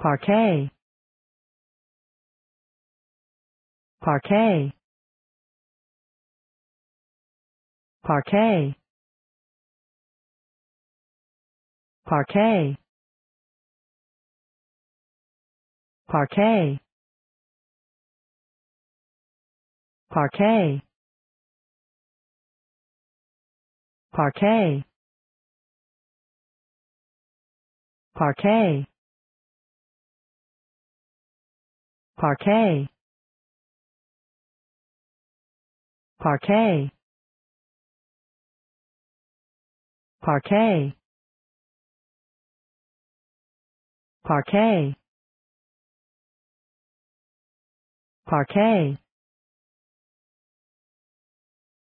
parquet parquet parquet parquet parquet parquet parquet parquet parquet parquet parquet parquet parquet